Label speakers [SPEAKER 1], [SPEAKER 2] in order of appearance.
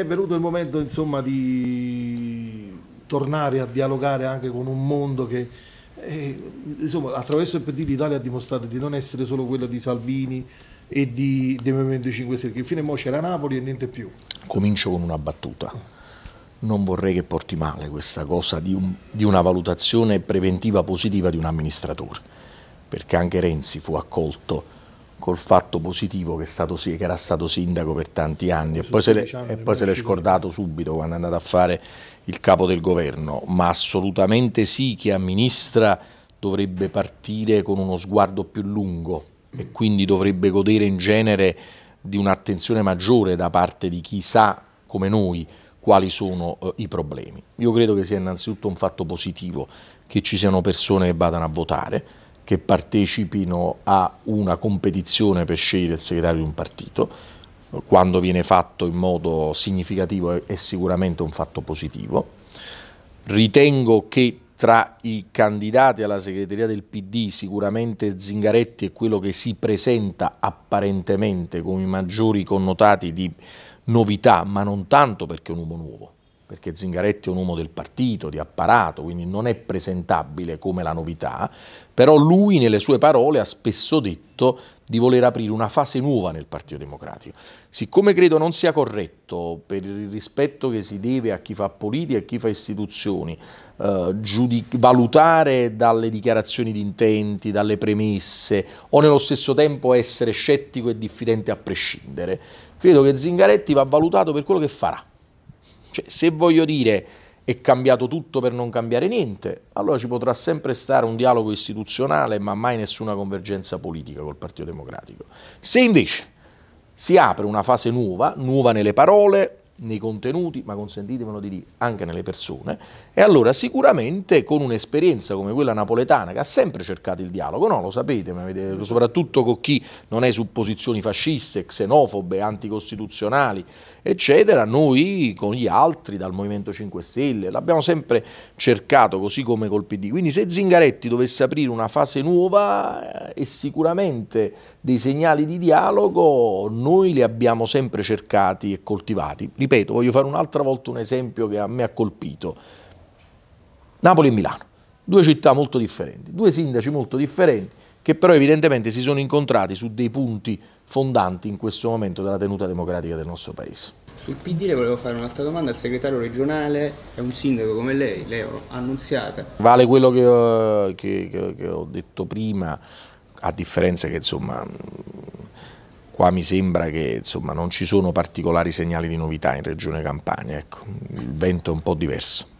[SPEAKER 1] è venuto il momento insomma di tornare a dialogare anche con un mondo che eh, insomma attraverso il PD l'Italia ha dimostrato di non essere solo quella di Salvini e di, del Movimento 5 Stelle che fine mo c'era Napoli e niente più
[SPEAKER 2] comincio con una battuta non vorrei che porti male questa cosa di, un, di una valutazione preventiva positiva di un amministratore perché anche Renzi fu accolto col fatto positivo che, stato, che, era stato sindaco per tanti anni e poi se l'è scordato subito quando è andato a fare il capo del governo, ma assolutamente sì, chi amministra dovrebbe partire con uno sguardo più lungo e quindi dovrebbe godere in genere di un'attenzione maggiore da parte di chi sa come noi quali sono eh, i problemi. Io credo che sia innanzitutto un fatto positivo che ci siano persone che vadano a votare, che partecipino a una competizione per scegliere il segretario di un partito, quando viene fatto in modo significativo è sicuramente un fatto positivo. Ritengo che tra i candidati alla segreteria del PD sicuramente Zingaretti è quello che si presenta apparentemente con i maggiori connotati di novità, ma non tanto perché è un uomo nuovo, perché Zingaretti è un uomo del partito, di apparato, quindi non è presentabile come la novità, però lui nelle sue parole ha spesso detto di voler aprire una fase nuova nel Partito Democratico. Siccome credo non sia corretto, per il rispetto che si deve a chi fa politica e a chi fa istituzioni, eh, valutare dalle dichiarazioni di intenti, dalle premesse, o nello stesso tempo essere scettico e diffidente a prescindere, credo che Zingaretti va valutato per quello che farà cioè, se voglio dire è cambiato tutto per non cambiare niente, allora ci potrà sempre stare un dialogo istituzionale, ma mai nessuna convergenza politica col Partito Democratico. Se invece si apre una fase nuova, nuova nelle parole, nei contenuti, ma consentitemelo di dire, anche nelle persone, e allora sicuramente con un'esperienza come quella napoletana che ha sempre cercato il dialogo, no, lo sapete, avete, soprattutto con chi non è su posizioni fasciste, xenofobe, anticostituzionali, eccetera, noi con gli altri dal Movimento 5 Stelle l'abbiamo sempre cercato così come col PD, quindi se Zingaretti dovesse aprire una fase nuova eh, e sicuramente dei segnali di dialogo noi li abbiamo sempre cercati e coltivati ripeto, voglio fare un'altra volta un esempio che a me ha colpito. Napoli e Milano, due città molto differenti, due sindaci molto differenti, che però evidentemente si sono incontrati su dei punti fondanti in questo momento della tenuta democratica del nostro Paese.
[SPEAKER 1] Sul PD le volevo fare un'altra domanda, il segretario regionale è un sindaco come lei, lei l'ha annunziata.
[SPEAKER 2] Vale quello che ho, eh, che, che ho detto prima, a differenza che insomma qua mi sembra che insomma, non ci sono particolari segnali di novità in Regione Campania, ecco, il vento è un po' diverso.